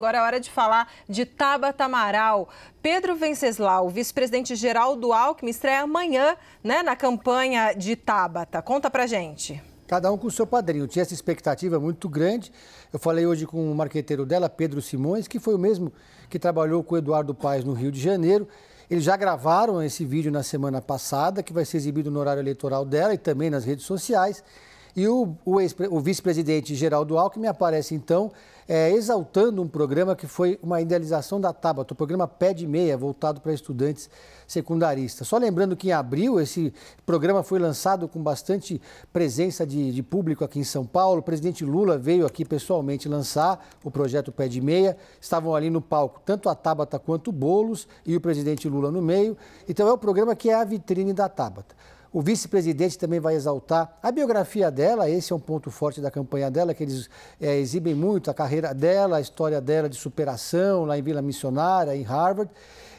Agora é hora de falar de Tabata Amaral. Pedro Venceslau, vice-presidente geral do Alckmin, estreia amanhã né, na campanha de Tabata. Conta pra gente. Cada um com o seu padrinho. Tinha essa expectativa muito grande. Eu falei hoje com o marqueteiro dela, Pedro Simões, que foi o mesmo que trabalhou com o Eduardo Paes no Rio de Janeiro. Eles já gravaram esse vídeo na semana passada, que vai ser exibido no horário eleitoral dela e também nas redes sociais. E o, o, o vice-presidente Geraldo Alckmin aparece, então, é, exaltando um programa que foi uma idealização da Tabata, o programa Pé de Meia, voltado para estudantes secundaristas. Só lembrando que em abril esse programa foi lançado com bastante presença de, de público aqui em São Paulo. O presidente Lula veio aqui pessoalmente lançar o projeto Pé de Meia. Estavam ali no palco tanto a Tabata quanto o Bolos e o presidente Lula no meio. Então é o programa que é a vitrine da Tabata. O vice-presidente também vai exaltar a biografia dela, esse é um ponto forte da campanha dela, que eles é, exibem muito a carreira dela, a história dela de superação lá em Vila Missionária, em Harvard.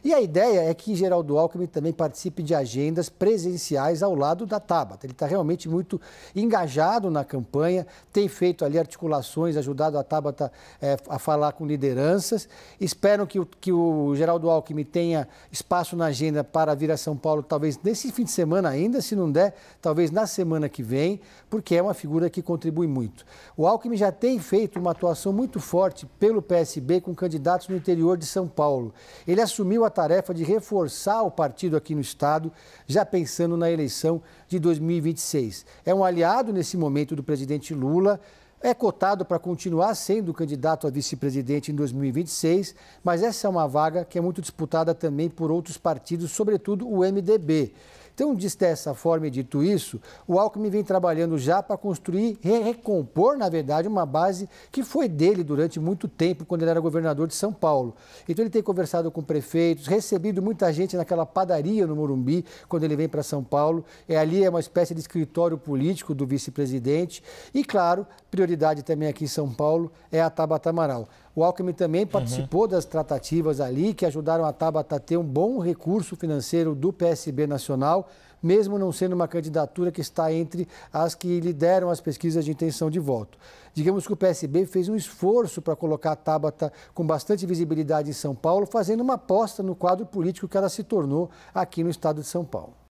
E a ideia é que Geraldo Alckmin também participe de agendas presenciais ao lado da Tabata. Ele está realmente muito engajado na campanha, tem feito ali articulações, ajudado a Tabata é, a falar com lideranças. Espero que o, que o Geraldo Alckmin tenha espaço na agenda para vir a São Paulo, talvez nesse fim de semana ainda, se não der, talvez na semana que vem, porque é uma figura que contribui muito. O Alckmin já tem feito uma atuação muito forte pelo PSB com candidatos no interior de São Paulo. Ele assumiu a a tarefa de reforçar o partido aqui no Estado, já pensando na eleição de 2026. É um aliado nesse momento do presidente Lula. É cotado para continuar sendo candidato a vice-presidente em 2026, mas essa é uma vaga que é muito disputada também por outros partidos, sobretudo o MDB. Então, diz dessa forma e dito isso, o Alckmin vem trabalhando já para construir, recompor, na verdade, uma base que foi dele durante muito tempo, quando ele era governador de São Paulo. Então, ele tem conversado com prefeitos, recebido muita gente naquela padaria no Morumbi, quando ele vem para São Paulo. É, ali é uma espécie de escritório político do vice-presidente. E, claro, prioridade também aqui em São Paulo é a Tabata Amaral. O Alckmin também uhum. participou uhum. das tratativas ali, que ajudaram a Tabata a ter um bom recurso financeiro do PSB Nacional mesmo não sendo uma candidatura que está entre as que lideram as pesquisas de intenção de voto. Digamos que o PSB fez um esforço para colocar a Tabata com bastante visibilidade em São Paulo, fazendo uma aposta no quadro político que ela se tornou aqui no estado de São Paulo.